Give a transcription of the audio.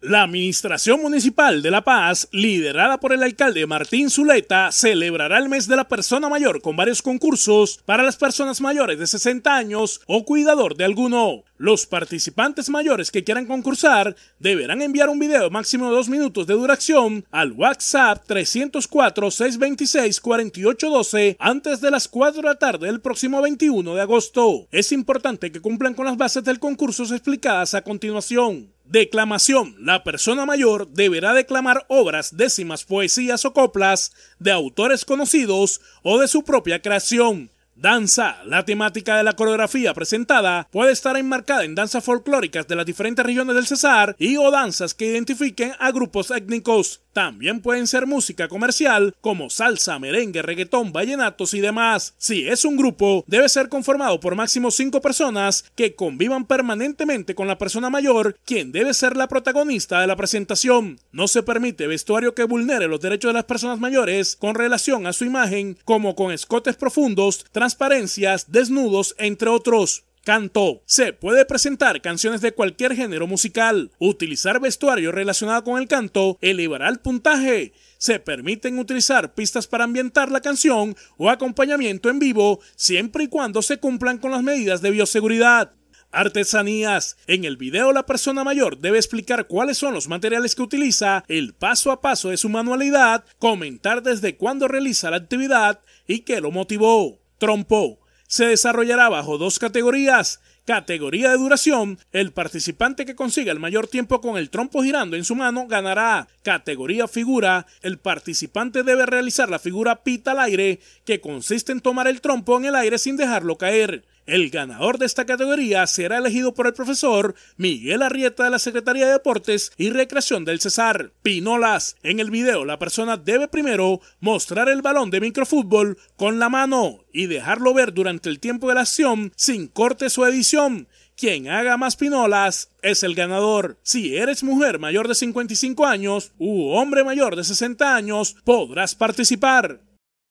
La Administración Municipal de La Paz, liderada por el alcalde Martín Zuleta, celebrará el mes de la persona mayor con varios concursos para las personas mayores de 60 años o cuidador de alguno. Los participantes mayores que quieran concursar deberán enviar un video máximo de dos minutos de duración al WhatsApp 304-626-4812 antes de las 4 de la tarde del próximo 21 de agosto. Es importante que cumplan con las bases del concurso explicadas a continuación. Declamación. La persona mayor deberá declamar obras, décimas, poesías o coplas de autores conocidos o de su propia creación. Danza. La temática de la coreografía presentada puede estar enmarcada en danzas folclóricas de las diferentes regiones del Cesar y o danzas que identifiquen a grupos étnicos. También pueden ser música comercial como salsa, merengue, reggaetón, vallenatos y demás. Si es un grupo, debe ser conformado por máximo cinco personas que convivan permanentemente con la persona mayor, quien debe ser la protagonista de la presentación. No se permite vestuario que vulnere los derechos de las personas mayores con relación a su imagen, como con escotes profundos, transparencias, desnudos, entre otros canto. Se puede presentar canciones de cualquier género musical. Utilizar vestuario relacionado con el canto elevará el puntaje. Se permiten utilizar pistas para ambientar la canción o acompañamiento en vivo siempre y cuando se cumplan con las medidas de bioseguridad. Artesanías. En el video la persona mayor debe explicar cuáles son los materiales que utiliza, el paso a paso de su manualidad, comentar desde cuándo realiza la actividad y qué lo motivó. Trompo se desarrollará bajo dos categorías. Categoría de duración, el participante que consiga el mayor tiempo con el trompo girando en su mano ganará. Categoría figura, el participante debe realizar la figura pita al aire, que consiste en tomar el trompo en el aire sin dejarlo caer. El ganador de esta categoría será elegido por el profesor Miguel Arrieta de la Secretaría de Deportes y Recreación del Cesar. Pinolas. En el video la persona debe primero mostrar el balón de microfútbol con la mano y dejarlo ver durante el tiempo de la acción sin cortes o edición. Quien haga más pinolas es el ganador. Si eres mujer mayor de 55 años u hombre mayor de 60 años, podrás participar.